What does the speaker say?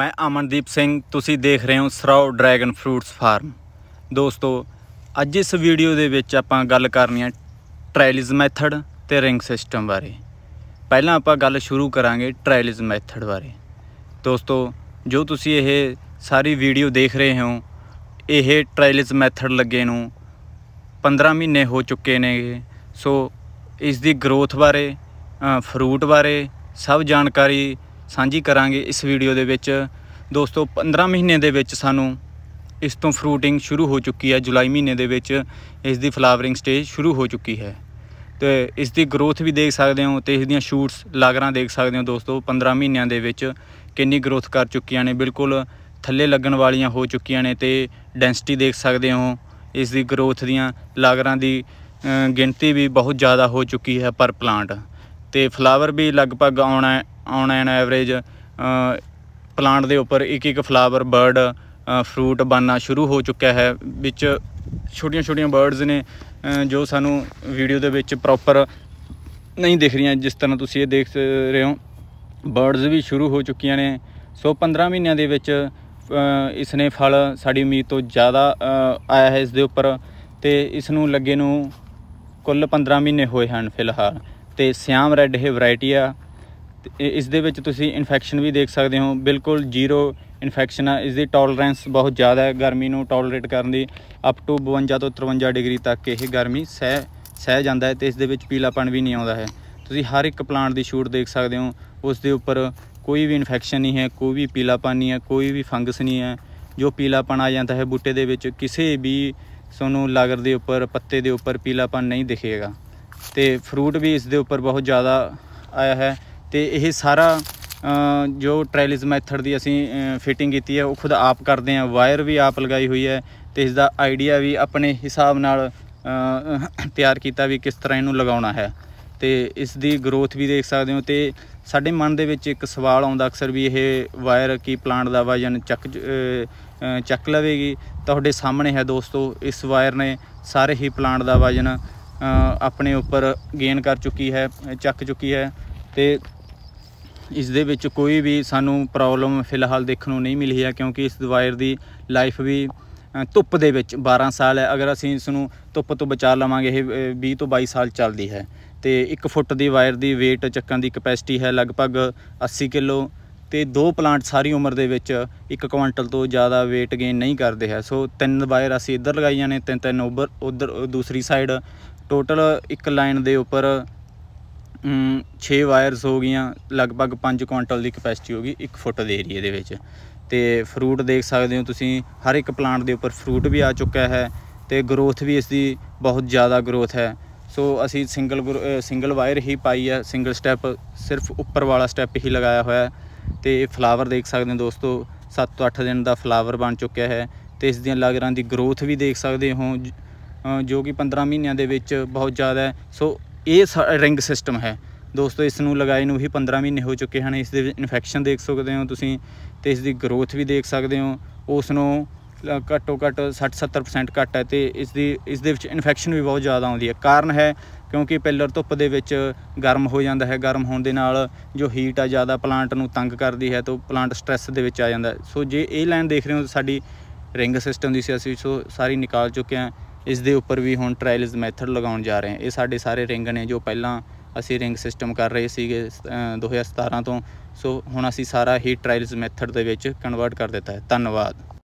ਮੈਂ ਅਮਨਦੀਪ ਸਿੰਘ ਤੁਸੀਂ ਦੇਖ ਰਹੇ ਹੋ ਸਰਾਉ ਡਰੈਗਨ ਫਰੂਟਸ ਫਾਰਮ ਦੋਸਤੋ ਅੱਜ ਇਸ ਵੀਡੀਓ ਦੇ ਵਿੱਚ ਆਪਾਂ ਗੱਲ ਕਰਨੀ ਹੈ ਟ੍ਰਾਇਲਿਜ਼ ਮੈਥਡ ਤੇ ਰਿੰਗ ਸਿਸਟਮ ਬਾਰੇ ਪਹਿਲਾਂ ਆਪਾਂ ਗੱਲ ਸ਼ੁਰੂ ਕਰਾਂਗੇ ਟ੍ਰਾਇਲਿਸ ਮੈਥਡ ਬਾਰੇ ਦੋਸਤੋ ਜੋ ਤੁਸੀਂ ਇਹ ਸਾਰੀ ਵੀਡੀਓ ਦੇਖ ਰਹੇ ਹੋ ਇਹ ਟ੍ਰਾਇਲਿਸ ਮੈਥਡ ਲੱਗੇ ਨੂੰ 15 ਮਹੀਨੇ ਹੋ ਚੁੱਕੇ ਨੇ ਸੋ ਇਸ ਦੀ ਗਰੋਥ ਬਾਰੇ ਫਰੂਟ ਬਾਰੇ ਸਭ ਜਾਣਕਾਰੀ ਸਾਂਝੀ ਕਰਾਂਗੇ ਇਸ ਵੀਡੀਓ ਦੇ ਵਿੱਚ ਦੋਸਤੋ 15 ਮਹੀਨੇ ਦੇ ਵਿੱਚ ਸਾਨੂੰ ਇਸ ਤੋਂ ਫਰੂਟਿੰਗ ਸ਼ੁਰੂ ਹੋ ਚੁੱਕੀ ਹੈ ਜੁਲਾਈ ਮਹੀਨੇ ਦੇ ਵਿੱਚ ਇਸ ਦੀ ਫਲਾਵਰਿੰਗ ਸਟੇਜ ਸ਼ੁਰੂ ਹੋ ਚੁੱਕੀ ਹੈ ਤੇ ਇਸ ਦੀ ਗਰੋਥ ਵੀ ਦੇਖ ਸਕਦੇ ਹੋ ਤੇ ਇਸ ਦੀਆਂ ਸ਼ੂਟਸ ਲਾਗਰਾਂ ਦੇਖ ਸਕਦੇ ਹੋ ਦੋਸਤੋ 15 ਮਹੀਨਿਆਂ ਦੇ ਵਿੱਚ ਕਿੰਨੀ ਗਰੋਥ ਕਰ ਚੁੱਕੀਆਂ ਨੇ ਬਿਲਕੁਲ ਥੱਲੇ ਲੱਗਣ ਵਾਲੀਆਂ ਹੋ ਚੁੱਕੀਆਂ ਨੇ ਤੇ ਡੈਂਸਿਟੀ ਦੇਖ ਸਕਦੇ ਹੋ ਇਸ ਦੀ ਗਰੋਥ ਦੀਆਂ ਲਾਗਰਾਂ ਦੀ ਗਿਣਤੀ ਵੀ ਬਹੁਤ ਜ਼ਿਆਦਾ ਹੋ ਚੁੱਕੀ ਹੈ ਪਰ ਪਲਾਂਟ ਤੇ ਫਲਾਵਰ ਵੀ ਲਗਭਗ ਆਉਣਾ ਔਨ ਐਨ ਐਵਰੇਜ ਪਲਾਂਟ ਦੇ ਉੱਪਰ ਇੱਕ ਇੱਕ ਫਲਾਵਰ ਬਰਡ ਫਰੂਟ ਬਣਨਾ ਸ਼ੁਰੂ ਹੋ ਚੁੱਕਿਆ ਹੈ ਵਿੱਚ ਛੋਟੀਆਂ ਛੋਟੀਆਂ ਬਰਡਸ ਨੇ ਜੋ ਸਾਨੂੰ ਵੀਡੀਓ ਦੇ ਵਿੱਚ ਪ੍ਰੋਪਰ ਨਹੀਂ ਦਿਖ ਰਹੀਆਂ ਜਿਸ ਤਰ੍ਹਾਂ ਤੁਸੀਂ ਇਹ ਦੇਖ ਰਹੇ ਹੋ ਬਰਡਸ ਵੀ ਸ਼ੁਰੂ ਹੋ ਚੁੱਕੀਆਂ ਨੇ ਸੋ 15 ਮਹੀਨਿਆਂ ਦੇ ਵਿੱਚ ਇਸ ਨੇ ਫਲ ਸਾਡੀ ਉਮੀਦ ਤੋਂ ਜ਼ਿਆਦਾ ਆਇਆ ਹੈ ਇਸ ਦੇ ਉੱਪਰ ਤੇ ਇਸ ਨੂੰ ਲੱਗੇ ਨੂੰ ਕੁੱਲ 15 ਮਹੀਨੇ ਹੋਏ ਹਨ ਫਿਲਹਾਲ ਤੇ ਸਿਆਮ ਰੈੱਡ ਇਹ ਵੈਰਾਈਟੀ ਆ ਇਸ ਦੇ ਵਿੱਚ ਤੁਸੀਂ ਇਨਫੈਕਸ਼ਨ ਵੀ ਦੇਖ ਸਕਦੇ ਹੋ ਬਿਲਕੁਲ ਜ਼ੀਰੋ ਇਨਫੈਕਸ਼ਨ ਆ ਇਸ ਦੀ ਟੋਲਰੈਂਸ ਬਹੁਤ ਜ਼ਿਆਦਾ ਹੈ ਗਰਮੀ ਨੂੰ ਟੋਲਰੇਟ ਕਰਨ ਦੀ ਅਪ ਟੂ 52 ਤੋਂ 53 ਡਿਗਰੀ ਤੱਕ ਇਹ ਗਰਮੀ ਸਹਿ ਸਹਿ ਜਾਂਦਾ ਹੈ ਤੇ ਇਸ ਦੇ ਵਿੱਚ ਪੀਲਾਪਣ ਵੀ ਨਹੀਂ ਆਉਂਦਾ ਹੈ ਤੁਸੀਂ ਹਰ ਇੱਕ ਪਲਾਂਟ ਦੀ ਸ਼ੂਟ ਦੇਖ ਸਕਦੇ ਹੋ ਉਸ ਦੇ ਉੱਪਰ ਕੋਈ ਵੀ ਇਨਫੈਕਸ਼ਨ ਨਹੀਂ ਹੈ ਕੋਈ ਵੀ ਪੀਲਾਪਣ ਨਹੀਂ ਹੈ ਕੋਈ ਵੀ ਫੰਗਸ ਨਹੀਂ ਹੈ ਜੋ ਪੀਲਾਪਣ ਆ ਜਾਂਦਾ ਹੈ ਬੂਟੇ ਦੇ ਵਿੱਚ ਕਿਸੇ ਵੀ ਤੁਹਾਨੂੰ ਲਾਗਰ ਦੇ ਉੱਪਰ ਪੱਤੇ ਦੇ ਉੱਪਰ ਪੀਲਾਪਣ ਨਹੀਂ ਦਿਖੇਗਾ ਤੇ ਫਰੂਟ ਵੀ ਇਸ ਦੇ ਉੱਪਰ ਬਹੁਤ ਜ਼ਿਆਦਾ ਆਇਆ ਹੈ ਤੇ ਇਹ ਸਾਰਾ ਜੋ ਟ੍ਰੈਲਿਸ ਮੈਥਡ ਦੀ ਅਸੀਂ ਫਿਟਿੰਗ ਕੀਤੀ ਹੈ ਉਹ ਖੁਦ ਆਪ ਕਰਦੇ ਆ ਵਾਇਰ ਵੀ ਆਪ ਲਗਾਈ ਹੋਈ ਹੈ ਤੇ ਇਸ ਦਾ ਆਈਡੀਆ ਵੀ ਆਪਣੇ ਹਿਸਾਬ ਨਾਲ ਤਿਆਰ ਕੀਤਾ ਵੀ ਕਿਸ ਤਰ੍ਹਾਂ ਇਹਨੂੰ ਲਗਾਉਣਾ ਹੈ ਤੇ ਇਸ ਦੀ ਗਰੋਥ ਵੀ ਦੇਖ ਸਕਦੇ ਹੋ ਤੇ ਸਾਡੇ ਮਨ ਦੇ ਵਿੱਚ ਇੱਕ ਸਵਾਲ ਆਉਂਦਾ ਅਕਸਰ ਵੀ ਇਹ ਵਾਇਰ ਕੀ ਪਲਾਂਟ ਦਾ ਵਜਨ ਚੱਕ ਚੱਕ ਲਵੇਗੀ ਤੁਹਾਡੇ ਸਾਹਮਣੇ ਹੈ ਦੋਸਤੋ ਇਸ ਵਾਇਰ ਨੇ ਸਾਰੇ ਹੀ ਪਲਾਂਟ ਦਾ ਵਜਨ ਆਪਣੇ ਉੱਪਰ ਗੇਨ ਕਰ ਚੁੱਕੀ ਹੈ ਚੱਕ ਚੁੱਕੀ ਹੈ ਤੇ ਇਸ ਦੇ ਵਿੱਚ ਕੋਈ ਵੀ ਸਾਨੂੰ ਪ੍ਰੋਬਲਮ ਫਿਲਹਾਲ ਦੇਖਣ ਨੂੰ ਨਹੀਂ ਮਿਲੀ ਹੈ ਕਿਉਂਕਿ ਇਸ ਵਾਇਰ ਦੀ ਲਾਈਫ ਵੀ ਧੁੱਪ ਦੇ ਵਿੱਚ 12 ਸਾਲ ਹੈ ਅਗਰ ਅਸੀਂ ਇਸ ਨੂੰ ਧੁੱਪ ਤੋਂ ਬਚਾ ਲਵਾਂਗੇ ਇਹ 20 ਤੋਂ 22 ਸਾਲ ਚੱਲਦੀ ਹੈ ਤੇ 1 ਫੁੱਟ ਦੀ ਵਾਇਰ ਦੀ weight ਚੱਕਣ ਦੀ ਕਪੈਸਿਟੀ ਹੈ ਲਗਭਗ 80 ਕਿਲੋ ਤੇ ਦੋ ਪਲਾਂਟ ਸਾਰੀ ਉਮਰ ਦੇ ਵਿੱਚ 1 ਕੁਇੰਟਲ ਤੋਂ ਜ਼ਿਆਦਾ weight gain ਨਹੀਂ ਕਰਦੇ ਹੈ ਸੋ ਤਿੰਨ ਵਾਇਰ ਅਸੀਂ ਇੱਧਰ ਲਗਾਈਆਂ ਨੇ ਤਿੰਨ ਤਿੰਨ ਉੱਧਰ ਉਧਰ ਦੂਸਰੀ ਸਾਈਡ ਟੋਟਲ ਇੱਕ ਲਾਈਨ ਦੇ ਉੱਪਰ 6 ਵਾਇਰਸ ਹੋ ਗਈਆਂ ਲਗਭਗ 5 ਕੁਇੰਟਲ ਦੀ ਕਪੈਸਿਟੀ ਗਈ 1 ਫੁੱਟ ਦੇ ਏਰੀਆ ਦੇ ਵਿੱਚ ਤੇ ਫਰੂਟ ਦੇਖ ਸਕਦੇ ਹੋ ਤੁਸੀਂ ਹਰ ਇੱਕ ਪਲਾਂਟ ਦੇ ਉੱਪਰ ਫਰੂਟ ਵੀ ਆ ਚੁੱਕਾ ਹੈ ਤੇ ਗਰੋਥ ਵੀ ਇਸ ਦੀ ਬਹੁਤ ਜ਼ਿਆਦਾ ਗਰੋਥ ਹੈ ਸੋ ਅਸੀਂ ਸਿੰਗਲ ਸਿੰਗਲ ਵਾਇਰ ਹੀ ਪਾਈ ਹੈ ਸਿੰਗਲ ਸਟੈਪ ਸਿਰਫ ਉੱਪਰ ਵਾਲਾ ਸਟੈਪ ਹੀ ਲਗਾਇਆ ਹੋਇਆ ਤੇ ਫਲਾਵਰ ਦੇਖ ਸਕਦੇ ਹੋ ਦੋਸਤੋ 7 ਤੋਂ 8 ਦਿਨ ਦਾ ਫਲਾਵਰ ਬਣ ਚੁੱਕਿਆ ਹੈ ਤੇ ਇਸ ਦੀਆਂ ਲਗਰਾਂ ਦੀ ਗਰੋਥ ਵੀ ਦੇਖ ਸਕਦੇ ਹੋ ਜੋ ਕਿ 15 ਮਹੀਨਿਆਂ ਦੇ ਵਿੱਚ ਬਹੁਤ ਜ਼ਿਆਦਾ ਹੈ ਸੋ ਇਹ ਰਿੰਗ ਸਿਸਟਮ ਹੈ ਦੋਸਤੋ ਇਸ ਨੂੰ ਲਗਾਏ ਨੂੰ ਹੀ 15 ਮਹੀਨੇ ਹੋ ਚੁੱਕੇ ਹਨ ਇਸ ਦੇ ਇਨਫੈਕਸ਼ਨ ਦੇਖ ਸਕਦੇ ਹੋ ਤੁਸੀਂ ਤੇ ਇਸ ਦੀ ਗਰੋਥ ਵੀ ਦੇਖ ਸਕਦੇ ਹੋ ਉਸ ਨੂੰ ਘੱਟੋ ਘੱਟ 60-70% ਘੱਟ ਹੈ ਤੇ ਇਸ ਦੀ ਇਸ ਦੇ ਵਿੱਚ ਇਨਫੈਕਸ਼ਨ ਵੀ ਬਹੁਤ ਜ਼ਿਆਦਾ ਆਉਂਦੀ ਹੈ ਕਾਰਨ ਹੈ ਕਿਉਂਕਿ ਪਿੱਲਰ ਧੁੱਪ ਦੇ ਵਿੱਚ ਗਰਮ ਹੋ ਜਾਂਦਾ ਹੈ ਗਰਮ ਹੋਣ ਦੇ ਨਾਲ ਜੋ ਹੀਟ ਆ ਜ਼ਿਆਦਾ ਪਲਾਂਟ ਨੂੰ ਤੰਗ ਕਰਦੀ ਹੈ ਤਾਂ ਪਲਾਂਟ ਸਟ्रेस ਦੇ ਵਿੱਚ ਆ ਜਾਂਦਾ ਸੋ ਜੇ ਇਹ ਲਾਈਨ ਦੇਖ ਰਹੇ ਹੋ ਸਾਡੀ ਰਿੰਗ ਸਿਸਟਮ ਦੀ ਸੀ ਅਸੀਂ ਸੋ ਸਾਰੀ ਨਿਕਾਲ ਚੁੱਕੇ ਹਾਂ ਇਸ ਦੇ ਉੱਪਰ ਵੀ ਹੁਣ ਟ੍ਰਾਇਲਸ ਮੈਥਡ ਲਗਾਉਣ ਜਾ ਰਹੇ ਹਾਂ ਇਹ ਸਾਡੇ ਸਾਰੇ ਰਿੰਗ ਨੇ ਜੋ ਪਹਿਲਾਂ ਅਸੀਂ ਰਿੰਗ ਸਿਸਟਮ ਕਰ ਰਹੇ ਸੀਗੇ 2017 ਤੋਂ ਸੋ ਹੁਣ ਅਸੀਂ ਸਾਰਾ ਹੀ ਟ੍ਰਾਇਲਸ ਮੈਥਡ ਦੇ ਵਿੱਚ ਕਨਵਰਟ ਕਰ ਦਿੱਤਾ ਹੈ ਧੰਨਵਾਦ